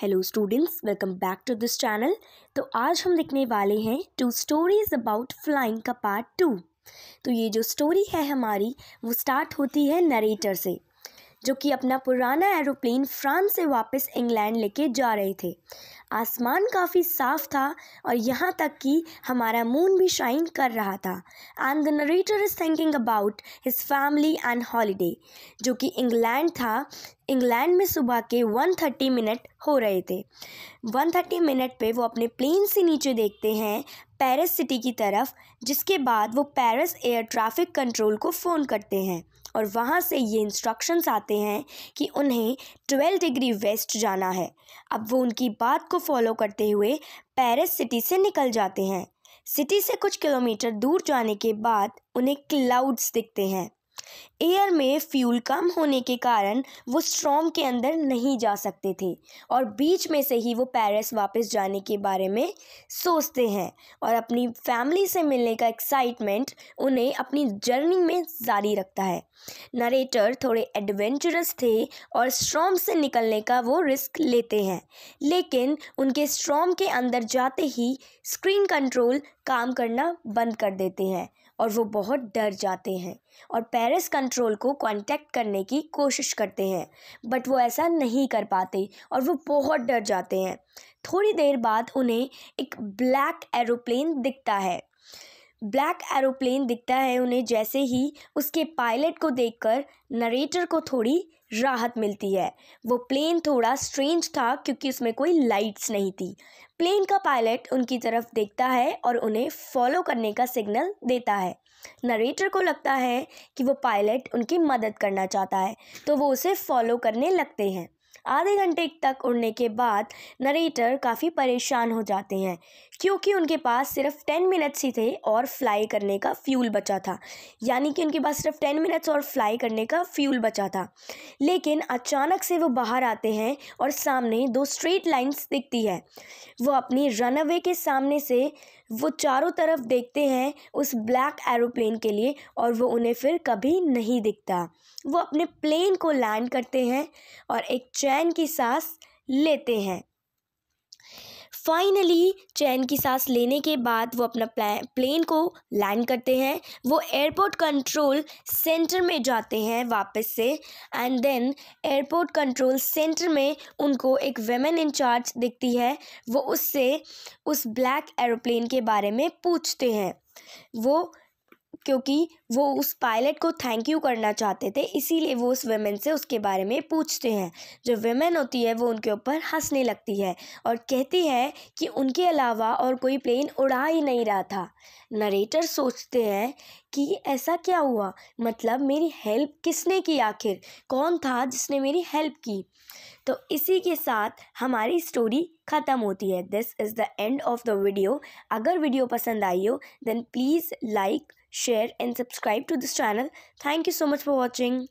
hello students welcome back to this channel तो आज हम लिखने वाले हैं टू स्टोरीज अबाउट फ्लाइंग का पार्ट टू तो ये जो स्टोरी है हमारी वो स्टार्ट होती है नरेटर से जो कि अपना पुराना एरोप्लेन फ्रांस से वापस इंग्लैंड लेके जा रहे थे आसमान काफ़ी साफ था और यहाँ तक कि हमारा मून भी शाइन कर रहा था and the narrator is thinking about his family and holiday जो कि इंग्लैंड था इंग्लैंड में सुबह के 1:30 मिनट हो रहे थे 1:30 मिनट पे वो अपने प्लेन से नीचे देखते हैं पेरिस सिटी की तरफ जिसके बाद वो पेरिस एयर ट्रैफिक कंट्रोल को फ़ोन करते हैं और वहाँ से ये इंस्ट्रक्शंस आते हैं कि उन्हें ट्वेल्व डिग्री वेस्ट जाना है अब वो उनकी बात को फॉलो करते हुए पेरिस सिटी से निकल जाते हैं सिटी से कुछ किलोमीटर दूर जाने के बाद उन्हें क्लाउड्स दिखते हैं एयर में फ्यूल कम होने के कारण वो स्ट्रॉम के अंदर नहीं जा सकते थे और बीच में से ही वो पेरिस वापस जाने के बारे में सोचते हैं और अपनी फैमिली से मिलने का एक्साइटमेंट उन्हें अपनी जर्नी में जारी रखता है नरेटर थोड़े एडवेंचरस थे और स्ट्रॉम से निकलने का वो रिस्क लेते हैं लेकिन उनके स्ट्रॉम के अंदर जाते ही स्क्रीन कंट्रोल काम करना बंद कर देते हैं और वो बहुत डर जाते हैं और पेरिस वायरस कंट्रोल को कांटेक्ट करने की कोशिश करते हैं बट वो ऐसा नहीं कर पाते और वो बहुत डर जाते हैं थोड़ी देर बाद उन्हें एक ब्लैक एरोप्लेन दिखता है ब्लैक एरोप्लेन दिखता है उन्हें जैसे ही उसके पायलट को देखकर नरेटर को थोड़ी राहत मिलती है वो प्लेन थोड़ा स्ट्रेंज था क्योंकि उसमें कोई लाइट्स नहीं थी प्लेन का पायलट उनकी तरफ देखता है और उन्हें फॉलो करने का सिग्नल देता है नरेटर को लगता है कि वो पायलट उनकी मदद करना चाहता है तो वो उसे फॉलो करने लगते हैं आधे घंटे तक उड़ने के बाद नरेटर काफ़ी परेशान हो जाते हैं क्योंकि उनके पास सिर्फ टेन मिनट्स ही थे और फ्लाई करने का फ्यूल बचा था यानी कि उनके पास सिर्फ टेन मिनट्स और फ्लाई करने का फ्यूल बचा था लेकिन अचानक से वो बाहर आते हैं और सामने दो स्ट्रेट लाइंस दिखती है वो अपनी रनअवे के सामने से वो चारों तरफ देखते हैं उस ब्लैक एरोप्लेन के लिए और वो उन्हें फिर कभी नहीं दिखता वो अपने प्लेन को लैंड करते हैं और एक चैन की सांस लेते हैं फाइनली चैन की सांस लेने के बाद वो अपना प्लेन को लैंड करते हैं वो एयरपोर्ट कंट्रोल सेंटर में जाते हैं वापस से and then airport control centre में उनको एक वेमेन इंचार्ज दिखती है वो उससे उस ब्लैक एरोप्लेन के बारे में पूछते हैं वो क्योंकि वो उस पायलट को थैंक यू करना चाहते थे इसीलिए वो उस वेमेन से उसके बारे में पूछते हैं जो वेमेन होती है वो उनके ऊपर हंसने लगती है और कहती है कि उनके अलावा और कोई प्लेन उड़ा ही नहीं रहा था नरेटर सोचते हैं कि ऐसा क्या हुआ मतलब मेरी हेल्प किसने की आखिर कौन था जिसने मेरी हेल्प की तो इसी के साथ हमारी स्टोरी ख़त्म होती है this is the end of the video अगर वीडियो पसंद आई हो then please like share and subscribe to this channel thank you so much for watching